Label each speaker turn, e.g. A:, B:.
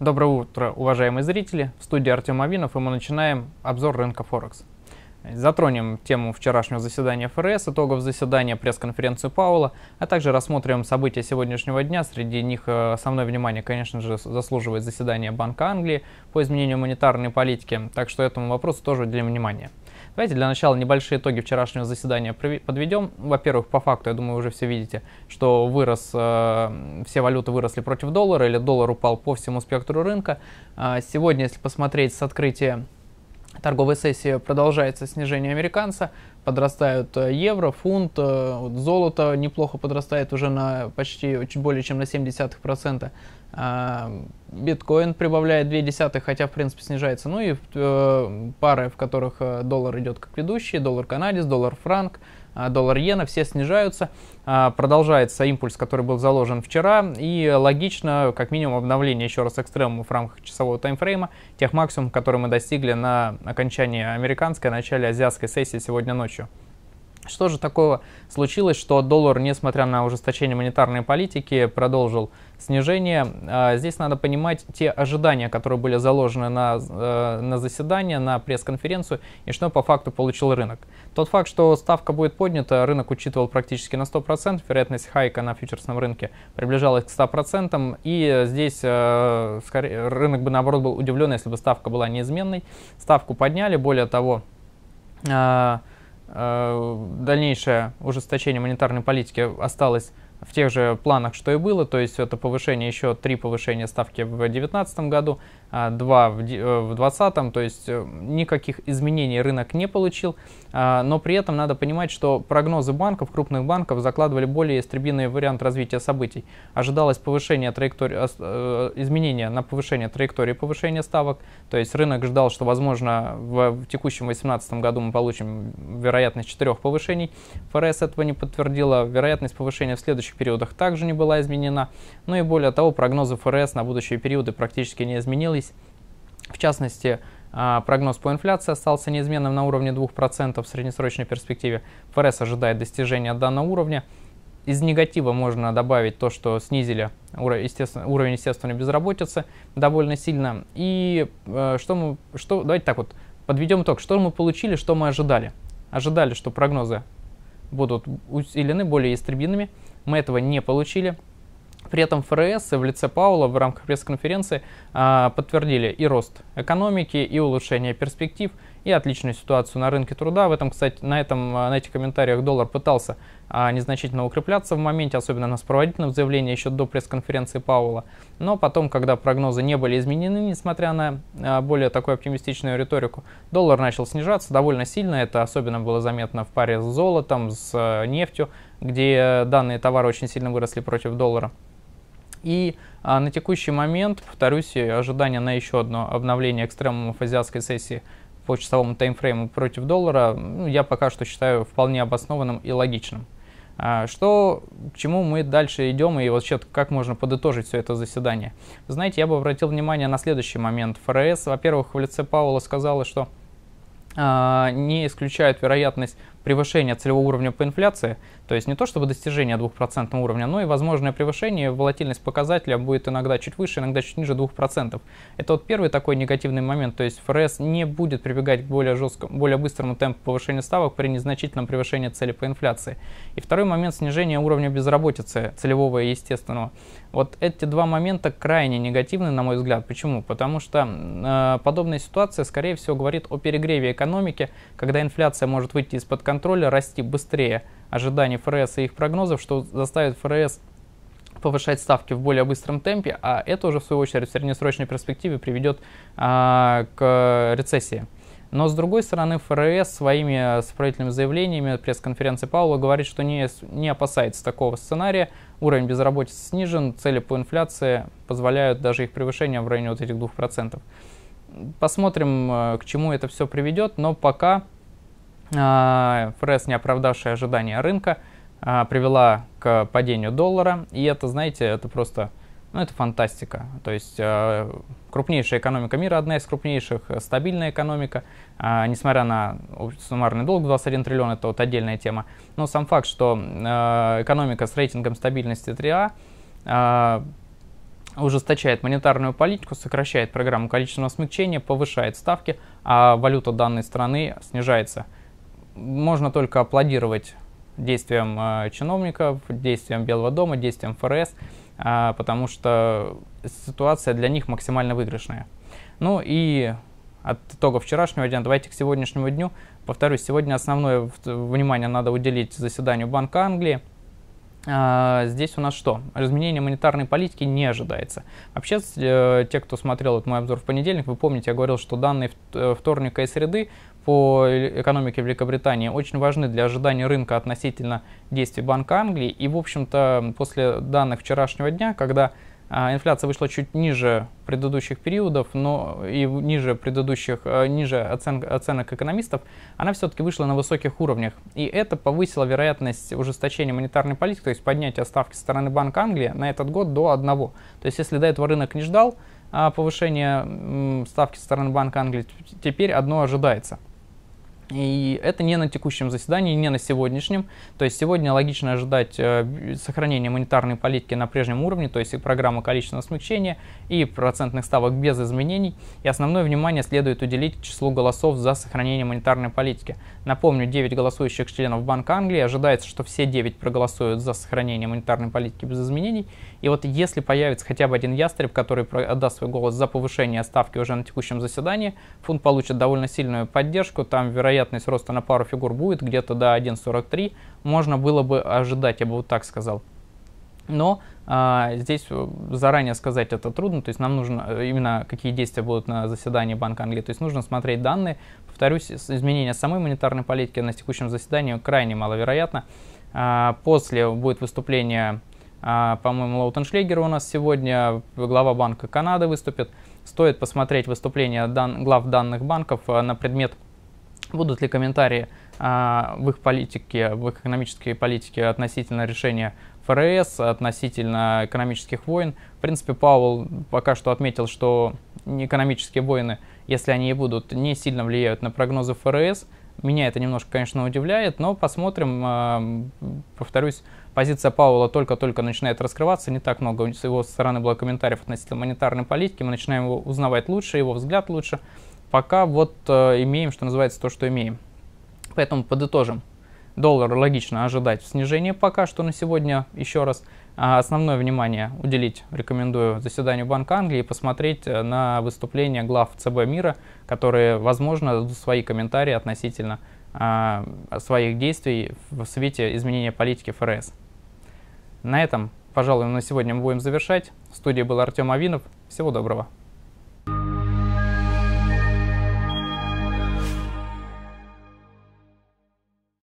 A: Доброе утро, уважаемые зрители. В студии Артем Авинов, и мы начинаем обзор рынка Форекс. Затронем тему вчерашнего заседания ФРС, итогов заседания, пресс-конференцию Паула, а также рассмотрим события сегодняшнего дня. Среди них э, основное внимание, конечно же, заслуживает заседание Банка Англии по изменению монетарной политики, так что этому вопросу тоже уделим внимание. Давайте для начала небольшие итоги вчерашнего заседания подведем. Во-первых, по факту, я думаю, уже все видите, что вырос, э, все валюты выросли против доллара, или доллар упал по всему спектру рынка. Э, сегодня, если посмотреть с открытия торговой сессии продолжается снижение американца подрастают э, евро, фунт, э, золото неплохо подрастает уже на почти чуть более чем на 0,7%. А, биткоин прибавляет 0,2, хотя в принципе снижается. Ну и э, пары, в которых доллар идет как ведущий, доллар канадец, доллар франк – а, доллар-иена, все снижаются, а, продолжается импульс, который был заложен вчера, и логично, как минимум, обновление еще раз экстремума в рамках часового таймфрейма, тех максимум, которые мы достигли на окончании американской, начале азиатской сессии сегодня ночью. Что же такого случилось, что доллар, несмотря на ужесточение монетарной политики, продолжил снижение? А, здесь надо понимать те ожидания, которые были заложены на, э, на заседание, на пресс-конференцию, и что по факту получил рынок. Тот факт, что ставка будет поднята, рынок учитывал практически на 100%, вероятность хайка на фьючерсном рынке приближалась к 100%, и здесь э, скорее, рынок бы наоборот был удивлен, если бы ставка была неизменной. Ставку подняли, более того, а, Э, дальнейшее ужесточение монетарной политики осталось в тех же планах, что и было, то есть это повышение, еще три повышения ставки в 2019 году, а два в 2020, э, то есть э, никаких изменений рынок не получил, а, но при этом надо понимать, что прогнозы банков, крупных банков закладывали более истребиный вариант развития событий. Ожидалось повышение траектории, э, изменения на повышение траектории повышения ставок, то есть рынок ждал, что возможно в текущем 2018 году мы получим вероятность четырех повышений, ФРС этого не подтвердила, вероятность повышения в следующем предыдущих периодах также не была изменена. Ну и более того, прогнозы ФРС на будущие периоды практически не изменились. В частности, а, прогноз по инфляции остался неизменным на уровне 2% в среднесрочной перспективе. ФРС ожидает достижения данного уровня. Из негатива можно добавить то, что снизили уровень, естественно, уровень естественной безработицы довольно сильно. И э, что мы, что, давайте так вот, подведем итог, что мы получили, что мы ожидали. Ожидали, что прогнозы будут усилены более истребинными, мы этого не получили. При этом ФРС и в лице Паула в рамках пресс-конференции э, подтвердили и рост экономики, и улучшение перспектив, и отличную ситуацию на рынке труда. В этом, кстати, на, этом, а, на этих комментариях доллар пытался э, незначительно укрепляться в моменте, особенно на сопроводительном заявлении еще до пресс-конференции Паула. Но потом, когда прогнозы не были изменены, несмотря на э, более такую оптимистичную риторику, доллар начал снижаться довольно сильно. Это особенно было заметно в паре с золотом, с э, нефтью где э, данные товары очень сильно выросли против доллара. И а, на текущий момент, повторюсь, э, ожидания на еще одно обновление экстремумов азиатской сессии по часовому таймфрейму против доллара ну, я пока что считаю вполне обоснованным и логичным. А, что, к чему мы дальше идем и вообще как можно подытожить все это заседание? Знаете, я бы обратил внимание на следующий момент. ФРС, во-первых, в лице Паула сказала, что а, не исключает вероятность превышение целевого уровня по инфляции, то есть не то чтобы достижение 2% уровня, но и возможное превышение, волатильность показателя будет иногда чуть выше, иногда чуть ниже 2%. Это вот первый такой негативный момент, то есть ФРС не будет прибегать к более жесткому, более быстрому темпу повышения ставок при незначительном превышении цели по инфляции. И второй момент снижение уровня безработицы целевого и естественного. Вот эти два момента крайне негативны, на мой взгляд. Почему? Потому что э, подобная ситуация, скорее всего, говорит о перегреве экономики, когда инфляция может выйти из-под контроля контроля расти быстрее ожиданий ФРС и их прогнозов, что заставит ФРС повышать ставки в более быстром темпе, а это уже в свою очередь в среднесрочной перспективе приведет а, к рецессии. Но с другой стороны, ФРС своими э, справительными заявлениями пресс-конференции Паула говорит, что не, не опасается такого сценария. Уровень безработицы снижен, цели по инфляции позволяют даже их превышение в районе вот этих 2%. Посмотрим, э, к чему это все приведет, но пока а, ФРС, не оправдавшая ожидания рынка, а, привела к падению доллара. И это, знаете, это просто, ну, это фантастика. То есть а, крупнейшая экономика мира, одна из крупнейших, э, стабильная экономика, несмотря на суммарный долг 21 триллион, это вот отдельная тема. Но сам факт, что экономика с рейтингом стабильности 3А ужесточает монетарную политику, сокращает программу количественного смягчения, повышает ставки, а валюта данной страны снижается – можно только аплодировать действиям э, чиновников, действиям Белого дома, действиям ФРС, э, потому что ситуация для них максимально выигрышная. Ну и от итога вчерашнего дня давайте к сегодняшнему дню. Повторюсь, сегодня основное внимание надо уделить заседанию Банка Англии. Э, здесь у нас что? Разменение монетарной политики не ожидается. Вообще, те, кто смотрел вот мой обзор в понедельник, вы помните, я говорил, что данные вторника и среды по экономике Великобритании очень важны для ожидания рынка относительно действий Банка Англии. И, в общем-то, после данных вчерашнего дня, когда а, инфляция вышла чуть ниже предыдущих периодов, но и ниже предыдущих, а, ниже оцен, оценок экономистов, она все-таки вышла на высоких уровнях. И это повысило вероятность ужесточения монетарной политики, то есть поднятия ставки со стороны Банка Англии на этот год до одного. То есть если до этого рынок не ждал а, повышения ставки со стороны Банка Англии, теперь одно ожидается – и это не на текущем заседании, не на сегодняшнем. То есть сегодня логично ожидать э, сохранения монетарной политики на прежнем уровне, то есть и программа количественного смягчения, и процентных ставок без изменений. И основное внимание следует уделить числу голосов за сохранение монетарной политики. Напомню, 9 голосующих членов Банка Англии. Ожидается, что все 9 проголосуют за сохранение монетарной политики без изменений. И вот если появится хотя бы один ястреб, который отдаст свой голос за повышение ставки уже на текущем заседании, фунт получит довольно сильную поддержку. Там, вероятно, вероятность роста на пару фигур будет где-то до 1.43, можно было бы ожидать, я бы вот так сказал. Но а, здесь э, заранее сказать это трудно, то есть нам нужно э, именно какие действия будут на заседании Банка Англии, то есть нужно смотреть данные. Повторюсь, изменения самой монетарной политики на текущем заседании крайне маловероятно. А, после будет выступление, а, по-моему, Лаутеншлегера у нас сегодня, глава Банка Канады выступит. Стоит посмотреть выступление дан, глав данных банков э, на предмет Будут ли комментарии а, в их политике, в их экономической политике относительно решения ФРС, относительно экономических войн? В принципе, Пауэлл пока что отметил, что экономические войны, если они и будут, не сильно влияют на прогнозы ФРС. Меня это немножко, конечно, удивляет, но посмотрим. А, повторюсь, позиция Пауэлла только-только начинает раскрываться. Не так много с его стороны было комментариев относительно монетарной политики. Мы начинаем его узнавать лучше, его взгляд лучше пока вот э, имеем, что называется, то, что имеем. Поэтому подытожим. Доллар логично ожидать снижения пока что на сегодня. Еще раз а, основное внимание уделить рекомендую заседанию Банка Англии и посмотреть э, на выступление глав ЦБ мира, которые, возможно, дадут свои комментарии относительно а, своих действий в свете изменения политики ФРС. На этом, пожалуй, на сегодня мы будем завершать. В студии был Артем Авинов. Всего доброго.